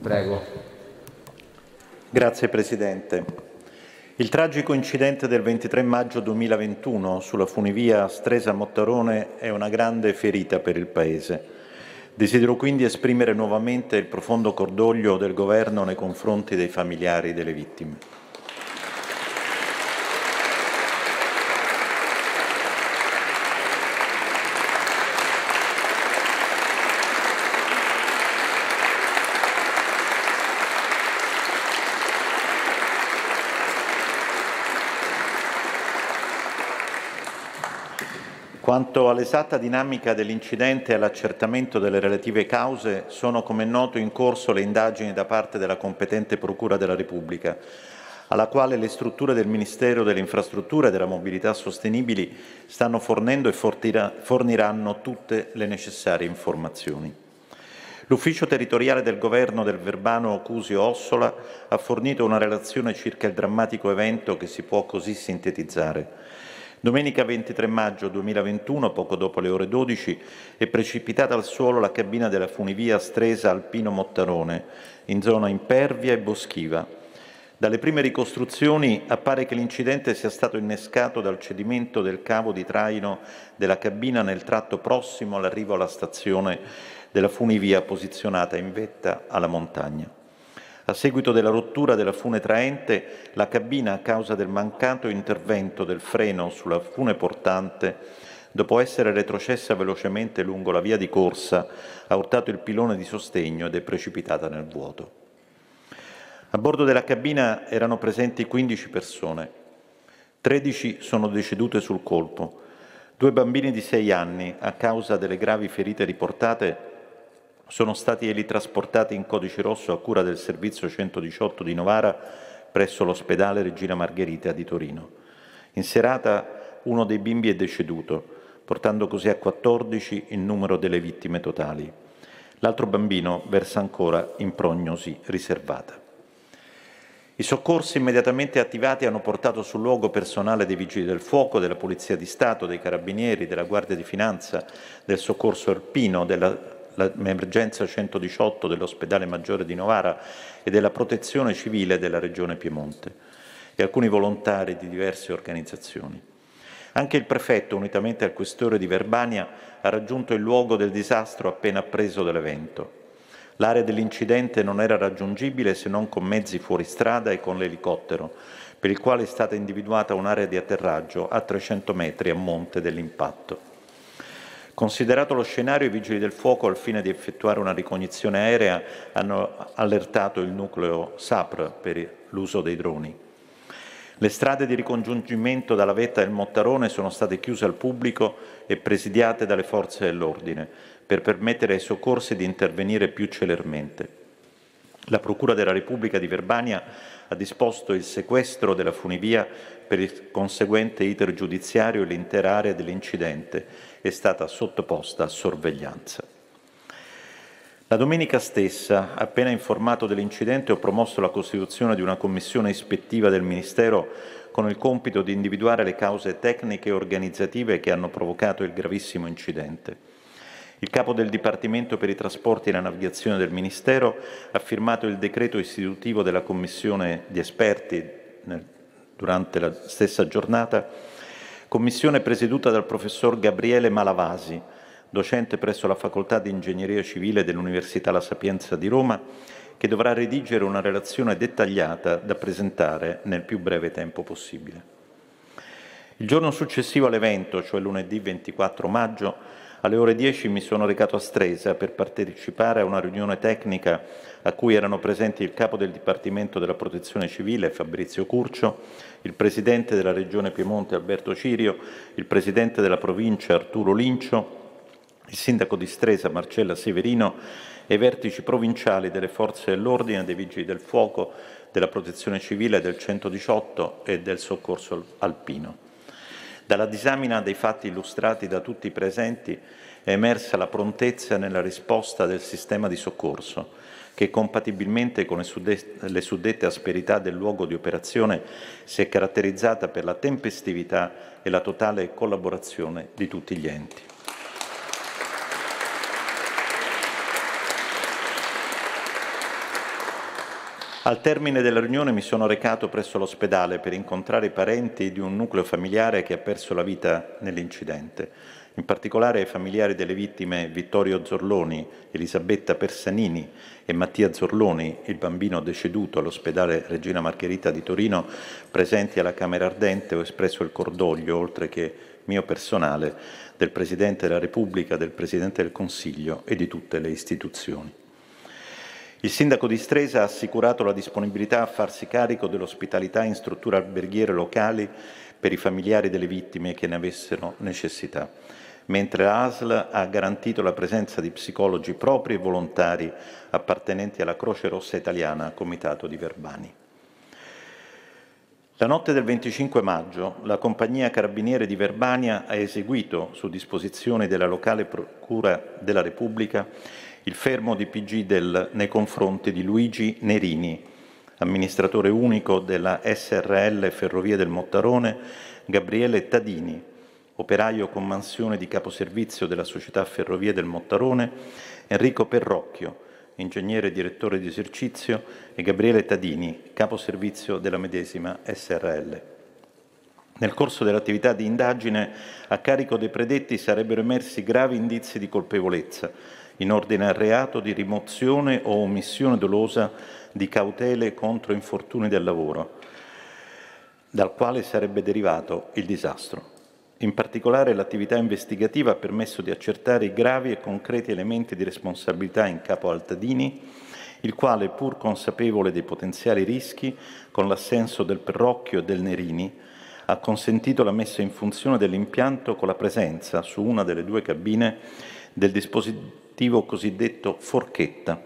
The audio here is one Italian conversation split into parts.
Prego. Grazie Presidente. Il tragico incidente del 23 maggio 2021 sulla funivia Stresa-Mottarone è una grande ferita per il Paese. Desidero quindi esprimere nuovamente il profondo cordoglio del Governo nei confronti dei familiari delle vittime. Quanto all'esatta dinamica dell'incidente e all'accertamento delle relative cause, sono come noto in corso le indagini da parte della competente Procura della Repubblica, alla quale le strutture del Ministero delle Infrastrutture e della Mobilità Sostenibili stanno fornendo e forniranno tutte le necessarie informazioni. L'ufficio territoriale del governo del Verbano Cusio Ossola ha fornito una relazione circa il drammatico evento che si può così sintetizzare. Domenica 23 maggio 2021, poco dopo le ore 12, è precipitata al suolo la cabina della funivia Stresa Alpino Mottarone, in zona impervia e boschiva. Dalle prime ricostruzioni appare che l'incidente sia stato innescato dal cedimento del cavo di traino della cabina nel tratto prossimo all'arrivo alla stazione della funivia posizionata in vetta alla montagna. A seguito della rottura della fune traente, la cabina, a causa del mancato intervento del freno sulla fune portante, dopo essere retrocessa velocemente lungo la via di corsa, ha urtato il pilone di sostegno ed è precipitata nel vuoto. A bordo della cabina erano presenti 15 persone. 13 sono decedute sul colpo. Due bambini di 6 anni, a causa delle gravi ferite riportate, sono stati elitrasportati in codice rosso a cura del servizio 118 di Novara presso l'ospedale Regina Margherita di Torino. In serata uno dei bimbi è deceduto, portando così a 14 il numero delle vittime totali. L'altro bambino versa ancora in prognosi riservata. I soccorsi immediatamente attivati hanno portato sul luogo personale dei Vigili del Fuoco, della Polizia di Stato, dei Carabinieri, della Guardia di Finanza, del Soccorso Alpino, della l'emergenza 118 dell'ospedale maggiore di Novara e della protezione civile della regione Piemonte e alcuni volontari di diverse organizzazioni. Anche il prefetto, unitamente al questore di Verbania, ha raggiunto il luogo del disastro appena appreso dell'evento. L'area dell'incidente non era raggiungibile se non con mezzi fuoristrada e con l'elicottero, per il quale è stata individuata un'area di atterraggio a 300 metri a monte dell'impatto. Considerato lo scenario, i vigili del fuoco, al fine di effettuare una ricognizione aerea, hanno allertato il nucleo SAPR per l'uso dei droni. Le strade di ricongiungimento dalla vetta del Mottarone sono state chiuse al pubblico e presidiate dalle forze dell'ordine per permettere ai soccorsi di intervenire più celermente. La Procura della Repubblica di Verbania ha disposto il sequestro della funivia per il conseguente iter giudiziario e l'intera area dell'incidente è stata sottoposta a sorveglianza. La domenica stessa, appena informato dell'incidente, ho promosso la costituzione di una commissione ispettiva del Ministero con il compito di individuare le cause tecniche e organizzative che hanno provocato il gravissimo incidente. Il capo del Dipartimento per i trasporti e la navigazione del Ministero ha firmato il decreto istitutivo della Commissione di esperti nel, durante la stessa giornata, commissione presieduta dal professor Gabriele Malavasi, docente presso la Facoltà di Ingegneria Civile dell'Università La Sapienza di Roma, che dovrà redigere una relazione dettagliata da presentare nel più breve tempo possibile. Il giorno successivo all'evento, cioè lunedì 24 maggio, alle ore 10 mi sono recato a Stresa per partecipare a una riunione tecnica a cui erano presenti il capo del Dipartimento della Protezione Civile Fabrizio Curcio, il presidente della Regione Piemonte Alberto Cirio, il presidente della provincia Arturo Lincio, il sindaco di Stresa Marcella Severino e i vertici provinciali delle forze dell'ordine, dei vigili del fuoco, della protezione civile, del 118 e del soccorso alpino. Dalla disamina dei fatti illustrati da tutti i presenti è emersa la prontezza nella risposta del sistema di soccorso, che compatibilmente con le suddette asperità del luogo di operazione si è caratterizzata per la tempestività e la totale collaborazione di tutti gli enti. Al termine della riunione mi sono recato presso l'ospedale per incontrare i parenti di un nucleo familiare che ha perso la vita nell'incidente, in particolare ai familiari delle vittime Vittorio Zorloni, Elisabetta Persanini e Mattia Zorloni, il bambino deceduto all'ospedale Regina Margherita di Torino, presenti alla Camera Ardente, ho espresso il cordoglio, oltre che mio personale, del Presidente della Repubblica, del Presidente del Consiglio e di tutte le istituzioni. Il sindaco di Stresa ha assicurato la disponibilità a farsi carico dell'ospitalità in strutture alberghiere locali per i familiari delle vittime che ne avessero necessità, mentre l'ASL ha garantito la presenza di psicologi propri e volontari appartenenti alla Croce Rossa Italiana, comitato di Verbani. La notte del 25 maggio la compagnia Carabiniere di Verbania ha eseguito, su disposizione della locale Procura della Repubblica, il fermo di PG del, nei confronti di Luigi Nerini, amministratore unico della SRL Ferrovie del Mottarone, Gabriele Tadini, operaio con mansione di caposervizio della società Ferrovie del Mottarone, Enrico Perrocchio, ingegnere e direttore di esercizio, e Gabriele Tadini, caposervizio della medesima SRL. Nel corso dell'attività di indagine a carico dei predetti sarebbero emersi gravi indizi di colpevolezza, in ordine al reato di rimozione o omissione dolosa di cautele contro infortuni del lavoro, dal quale sarebbe derivato il disastro. In particolare l'attività investigativa ha permesso di accertare i gravi e concreti elementi di responsabilità in capo al Tadini, il quale, pur consapevole dei potenziali rischi con l'assenso del Perrocchio e del Nerini, ha consentito la messa in funzione dell'impianto con la presenza su una delle due cabine del dispositivo protettivo cosiddetto forchetta,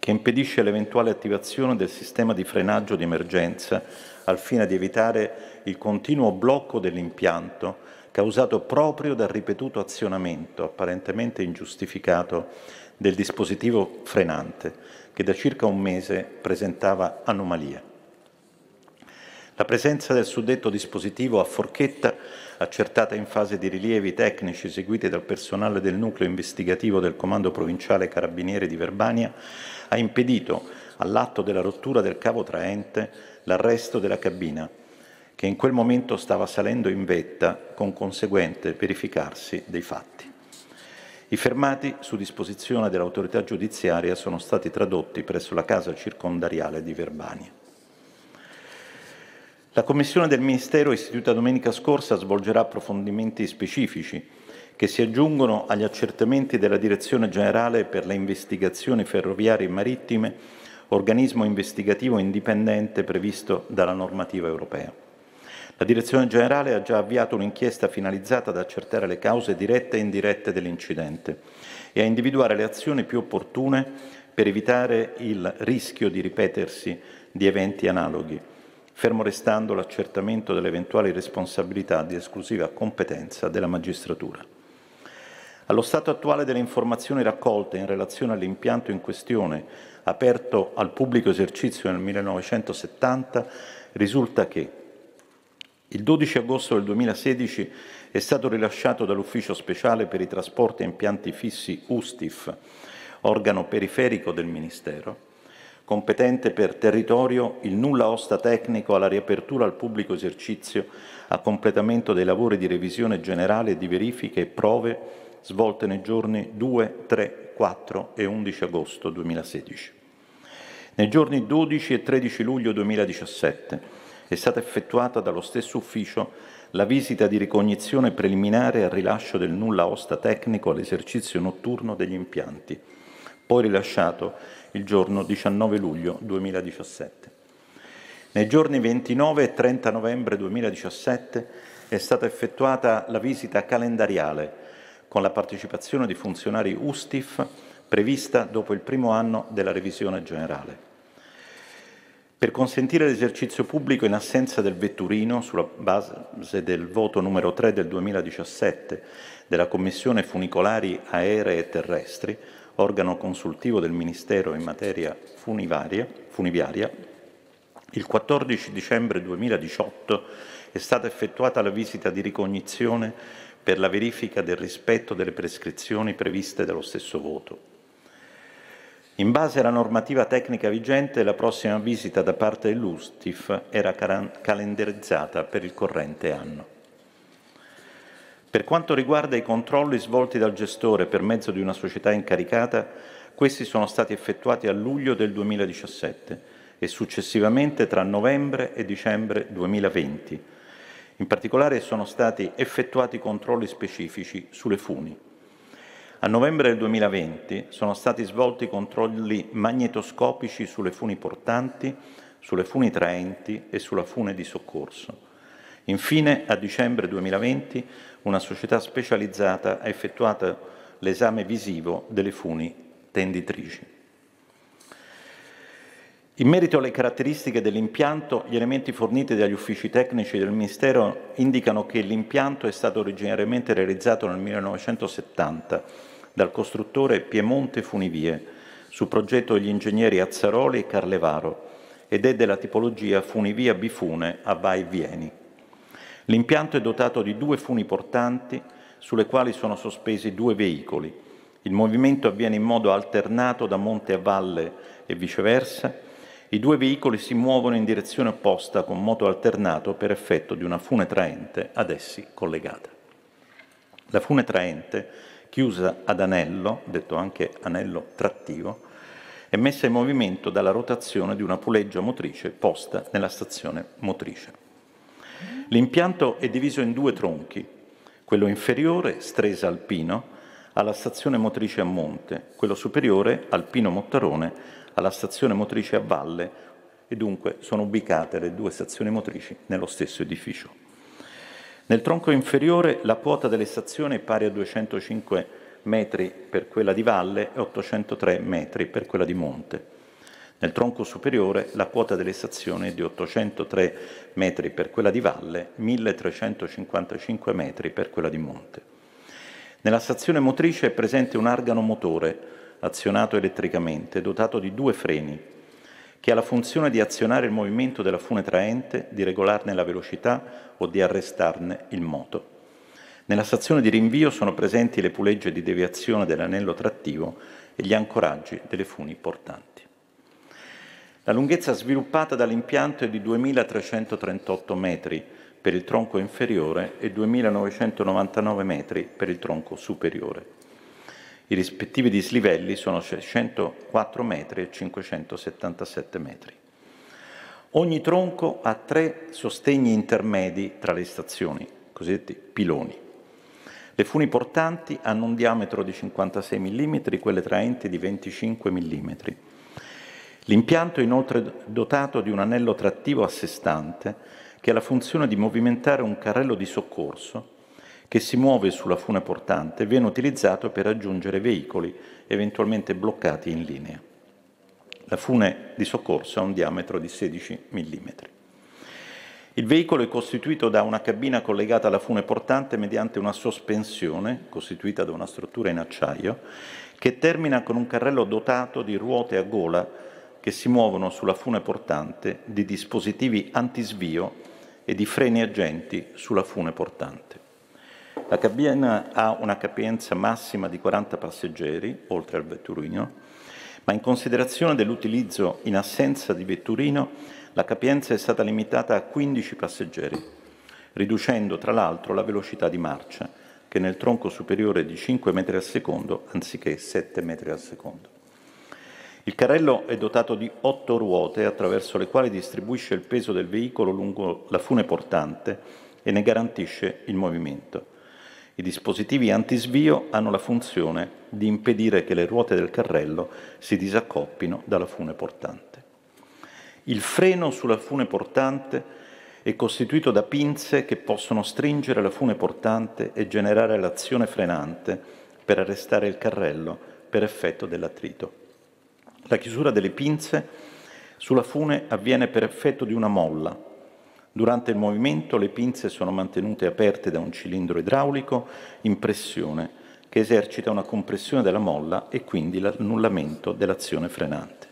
che impedisce l'eventuale attivazione del sistema di frenaggio di emergenza al fine di evitare il continuo blocco dell'impianto causato proprio dal ripetuto azionamento, apparentemente ingiustificato, del dispositivo frenante, che da circa un mese presentava anomalie. La presenza del suddetto dispositivo a forchetta accertata in fase di rilievi tecnici eseguiti dal personale del nucleo investigativo del Comando Provinciale Carabinieri di Verbania, ha impedito all'atto della rottura del cavo traente l'arresto della cabina, che in quel momento stava salendo in vetta con conseguente verificarsi dei fatti. I fermati, su disposizione dell'autorità giudiziaria, sono stati tradotti presso la casa circondariale di Verbania. La Commissione del Ministero istituita domenica scorsa svolgerà approfondimenti specifici che si aggiungono agli accertamenti della Direzione Generale per le investigazioni ferroviarie e marittime, organismo investigativo indipendente previsto dalla normativa europea. La Direzione Generale ha già avviato un'inchiesta finalizzata ad accertare le cause dirette e indirette dell'incidente e a individuare le azioni più opportune per evitare il rischio di ripetersi di eventi analoghi fermo restando l'accertamento delle eventuali responsabilità di esclusiva competenza della magistratura. Allo stato attuale delle informazioni raccolte in relazione all'impianto in questione, aperto al pubblico esercizio nel 1970, risulta che il 12 agosto del 2016 è stato rilasciato dall'Ufficio speciale per i trasporti e impianti fissi USTIF, organo periferico del Ministero, competente per territorio il nulla osta tecnico alla riapertura al pubblico esercizio a completamento dei lavori di revisione generale di verifiche e prove svolte nei giorni 2, 3, 4 e 11 agosto 2016. Nei giorni 12 e 13 luglio 2017 è stata effettuata dallo stesso ufficio la visita di ricognizione preliminare al rilascio del nulla osta tecnico all'esercizio notturno degli impianti poi rilasciato il giorno 19 luglio 2017. Nei giorni 29 e 30 novembre 2017 è stata effettuata la visita calendariale con la partecipazione di funzionari USTIF prevista dopo il primo anno della revisione generale. Per consentire l'esercizio pubblico in assenza del vetturino, sulla base del voto numero 3 del 2017 della Commissione Funicolari Aeree e Terrestri, organo consultivo del Ministero in materia funivaria, il 14 dicembre 2018 è stata effettuata la visita di ricognizione per la verifica del rispetto delle prescrizioni previste dallo stesso voto. In base alla normativa tecnica vigente, la prossima visita da parte dell'USTIF era calendarizzata per il corrente anno. Per quanto riguarda i controlli svolti dal gestore per mezzo di una società incaricata, questi sono stati effettuati a luglio del 2017 e successivamente tra novembre e dicembre 2020. In particolare sono stati effettuati controlli specifici sulle funi. A novembre del 2020 sono stati svolti controlli magnetoscopici sulle funi portanti, sulle funi traenti e sulla fune di soccorso. Infine, a dicembre 2020, una società specializzata ha effettuato l'esame visivo delle funi tenditrici. In merito alle caratteristiche dell'impianto, gli elementi forniti dagli uffici tecnici del Ministero indicano che l'impianto è stato originariamente realizzato nel 1970 dal costruttore Piemonte Funivie, su progetto degli ingegneri Azzaroli e Carlevaro, ed è della tipologia funivia bifune a Vai Vieni. L'impianto è dotato di due funi portanti sulle quali sono sospesi due veicoli. Il movimento avviene in modo alternato da monte a valle e viceversa. I due veicoli si muovono in direzione opposta con moto alternato per effetto di una fune traente ad essi collegata. La fune traente, chiusa ad anello, detto anche anello trattivo, è messa in movimento dalla rotazione di una puleggia motrice posta nella stazione motrice. L'impianto è diviso in due tronchi, quello inferiore, Stresa Alpino, alla stazione motrice a monte, quello superiore, Alpino Mottarone, alla stazione motrice a valle e dunque sono ubicate le due stazioni motrici nello stesso edificio. Nel tronco inferiore la quota delle stazioni è pari a 205 metri per quella di valle e 803 metri per quella di monte. Nel tronco superiore la quota delle stazioni è di 803 metri per quella di valle, 1355 metri per quella di monte. Nella stazione motrice è presente un argano motore, azionato elettricamente, dotato di due freni, che ha la funzione di azionare il movimento della fune traente, di regolarne la velocità o di arrestarne il moto. Nella stazione di rinvio sono presenti le pulegge di deviazione dell'anello trattivo e gli ancoraggi delle funi portanti. La lunghezza sviluppata dall'impianto è di 2.338 metri per il tronco inferiore e 2.999 metri per il tronco superiore. I rispettivi dislivelli sono 604 metri e 577 metri. Ogni tronco ha tre sostegni intermedi tra le stazioni, cosiddetti piloni. Le funi portanti hanno un diametro di 56 mm, quelle traenti di 25 mm L'impianto è inoltre dotato di un anello trattivo a sé stante che ha la funzione di movimentare un carrello di soccorso che si muove sulla fune portante e viene utilizzato per raggiungere veicoli eventualmente bloccati in linea. La fune di soccorso ha un diametro di 16 mm. Il veicolo è costituito da una cabina collegata alla fune portante mediante una sospensione costituita da una struttura in acciaio che termina con un carrello dotato di ruote a gola che si muovono sulla fune portante di dispositivi antisvio e di freni agenti sulla fune portante. La cabina ha una capienza massima di 40 passeggeri, oltre al vetturino, ma in considerazione dell'utilizzo in assenza di vetturino, la capienza è stata limitata a 15 passeggeri, riducendo tra l'altro la velocità di marcia, che nel tronco superiore è di 5 metri al secondo anziché 7 metri al secondo. Il carrello è dotato di otto ruote attraverso le quali distribuisce il peso del veicolo lungo la fune portante e ne garantisce il movimento. I dispositivi antisvio hanno la funzione di impedire che le ruote del carrello si disaccoppino dalla fune portante. Il freno sulla fune portante è costituito da pinze che possono stringere la fune portante e generare l'azione frenante per arrestare il carrello per effetto dell'attrito. La chiusura delle pinze sulla fune avviene per effetto di una molla. Durante il movimento le pinze sono mantenute aperte da un cilindro idraulico in pressione che esercita una compressione della molla e quindi l'annullamento dell'azione frenante.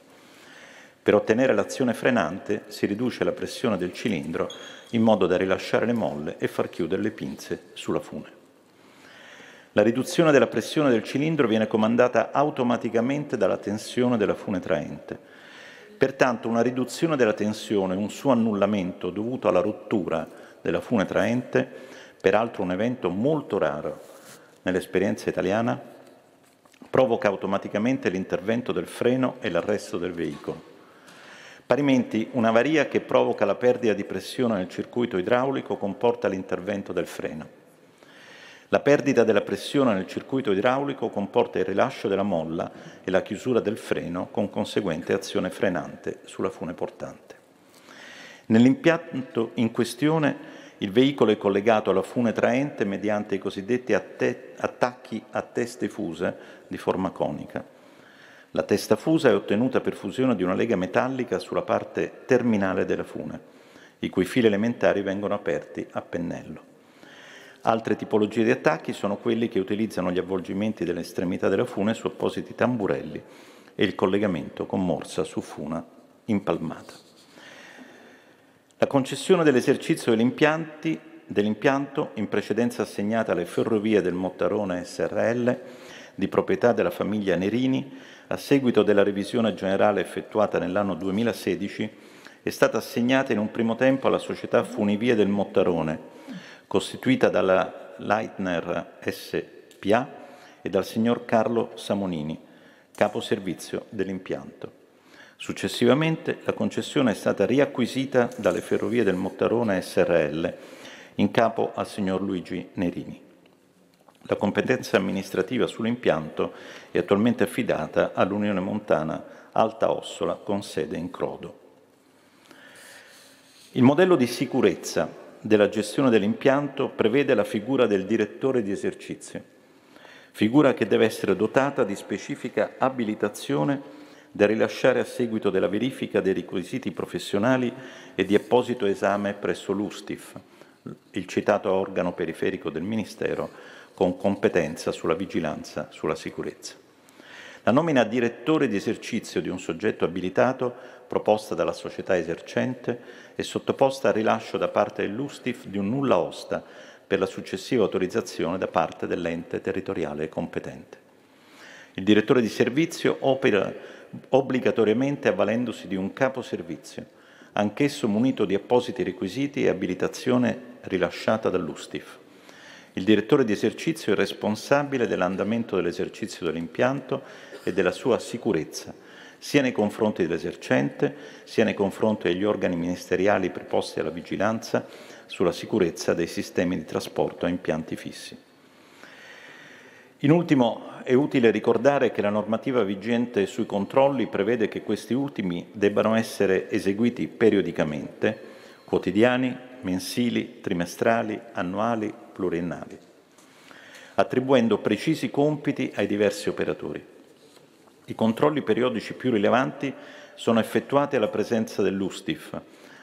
Per ottenere l'azione frenante si riduce la pressione del cilindro in modo da rilasciare le molle e far chiudere le pinze sulla fune. La riduzione della pressione del cilindro viene comandata automaticamente dalla tensione della fune traente. Pertanto una riduzione della tensione, un suo annullamento dovuto alla rottura della fune traente, peraltro un evento molto raro nell'esperienza italiana, provoca automaticamente l'intervento del freno e l'arresto del veicolo. Parimenti, un'avaria che provoca la perdita di pressione nel circuito idraulico comporta l'intervento del freno. La perdita della pressione nel circuito idraulico comporta il rilascio della molla e la chiusura del freno con conseguente azione frenante sulla fune portante. Nell'impianto in questione il veicolo è collegato alla fune traente mediante i cosiddetti atte attacchi a teste fuse di forma conica. La testa fusa è ottenuta per fusione di una lega metallica sulla parte terminale della fune, i cui fili elementari vengono aperti a pennello. Altre tipologie di attacchi sono quelli che utilizzano gli avvolgimenti delle estremità della fune su appositi tamburelli e il collegamento con morsa su funa impalmata. La concessione dell'esercizio dell dell'impianto, in precedenza assegnata alle ferrovie del Mottarone SRL, di proprietà della famiglia Nerini, a seguito della revisione generale effettuata nell'anno 2016, è stata assegnata in un primo tempo alla società Funivie del Mottarone, costituita dalla Leitner SPA e dal signor Carlo Samonini, capo servizio dell'impianto. Successivamente la concessione è stata riacquisita dalle Ferrovie del Mottarone SRL in capo al signor Luigi Nerini. La competenza amministrativa sull'impianto è attualmente affidata all'Unione Montana Alta Ossola con sede in Crodo. Il modello di sicurezza della gestione dell'impianto prevede la figura del direttore di esercizio, figura che deve essere dotata di specifica abilitazione da rilasciare a seguito della verifica dei requisiti professionali e di apposito esame presso l'USTIF, il citato organo periferico del Ministero, con competenza sulla vigilanza sulla sicurezza. La nomina a direttore di esercizio di un soggetto abilitato, proposta dalla società esercente, è sottoposta al rilascio da parte dell'USTIF di un nulla osta per la successiva autorizzazione da parte dell'ente territoriale competente. Il direttore di servizio opera obbligatoriamente avvalendosi di un capo servizio, anch'esso munito di appositi requisiti e abilitazione rilasciata dall'USTIF. Il direttore di esercizio è responsabile dell'andamento dell'esercizio dell'impianto e della sua sicurezza, sia nei confronti dell'esercente, sia nei confronti degli organi ministeriali preposti alla vigilanza sulla sicurezza dei sistemi di trasporto a impianti fissi. In ultimo, è utile ricordare che la normativa vigente sui controlli prevede che questi ultimi debbano essere eseguiti periodicamente, quotidiani, mensili, trimestrali, annuali, pluriennali, attribuendo precisi compiti ai diversi operatori. I controlli periodici più rilevanti sono effettuati alla presenza dell'USTIF,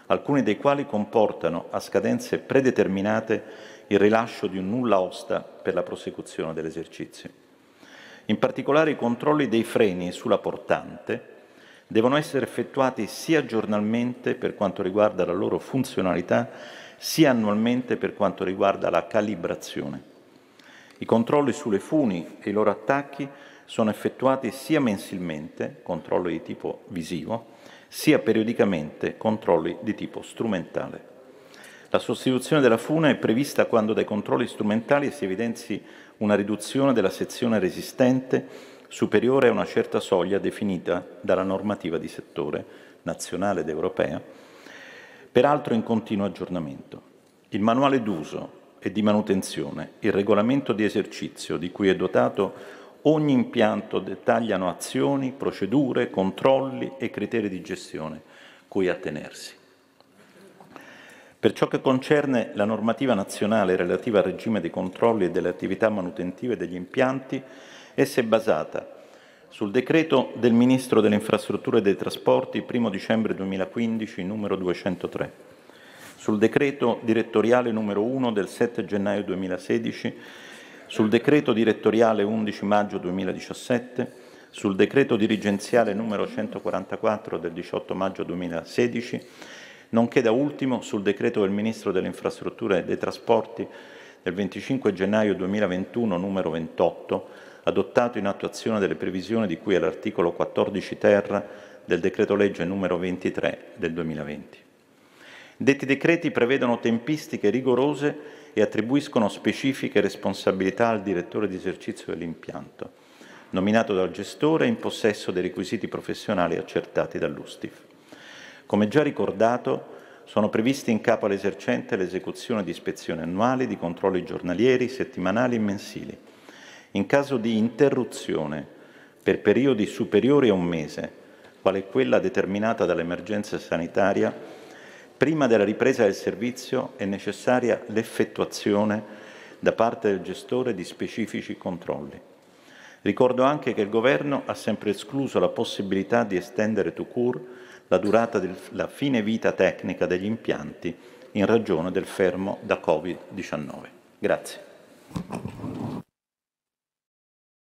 alcuni dei quali comportano a scadenze predeterminate il rilascio di un nulla osta per la prosecuzione dell'esercizio. In particolare i controlli dei freni sulla portante devono essere effettuati sia giornalmente per quanto riguarda la loro funzionalità, sia annualmente per quanto riguarda la calibrazione. I controlli sulle funi e i loro attacchi sono effettuati sia mensilmente, controllo di tipo visivo, sia periodicamente controlli di tipo strumentale. La sostituzione della fune è prevista quando dai controlli strumentali si evidenzi una riduzione della sezione resistente superiore a una certa soglia definita dalla normativa di settore nazionale ed europea, peraltro in continuo aggiornamento. Il manuale d'uso e di manutenzione, il regolamento di esercizio di cui è dotato ogni impianto dettagliano azioni, procedure, controlli e criteri di gestione cui attenersi. Per ciò che concerne la normativa nazionale relativa al regime dei controlli e delle attività manutentive degli impianti, Essa è basata sul decreto del Ministro delle Infrastrutture e dei Trasporti 1 dicembre 2015 numero 203, sul decreto direttoriale numero 1 del 7 gennaio 2016, sul decreto direttoriale 11 maggio 2017, sul decreto dirigenziale numero 144 del 18 maggio 2016, nonché da ultimo sul decreto del Ministro delle Infrastrutture e dei Trasporti del 25 gennaio 2021 numero 28 adottato in attuazione delle previsioni di cui all'articolo 14 terra del decreto legge numero 23 del 2020. Detti decreti prevedono tempistiche rigorose e attribuiscono specifiche responsabilità al direttore di esercizio dell'impianto, nominato dal gestore in possesso dei requisiti professionali accertati dall'USTIF. Come già ricordato, sono previsti in capo all'esercente l'esecuzione di ispezioni annuali, di controlli giornalieri, settimanali e mensili, in caso di interruzione per periodi superiori a un mese, quale quella determinata dall'emergenza sanitaria, prima della ripresa del servizio è necessaria l'effettuazione da parte del gestore di specifici controlli. Ricordo anche che il Governo ha sempre escluso la possibilità di estendere to cure la durata della fine vita tecnica degli impianti in ragione del fermo da Covid-19. Grazie.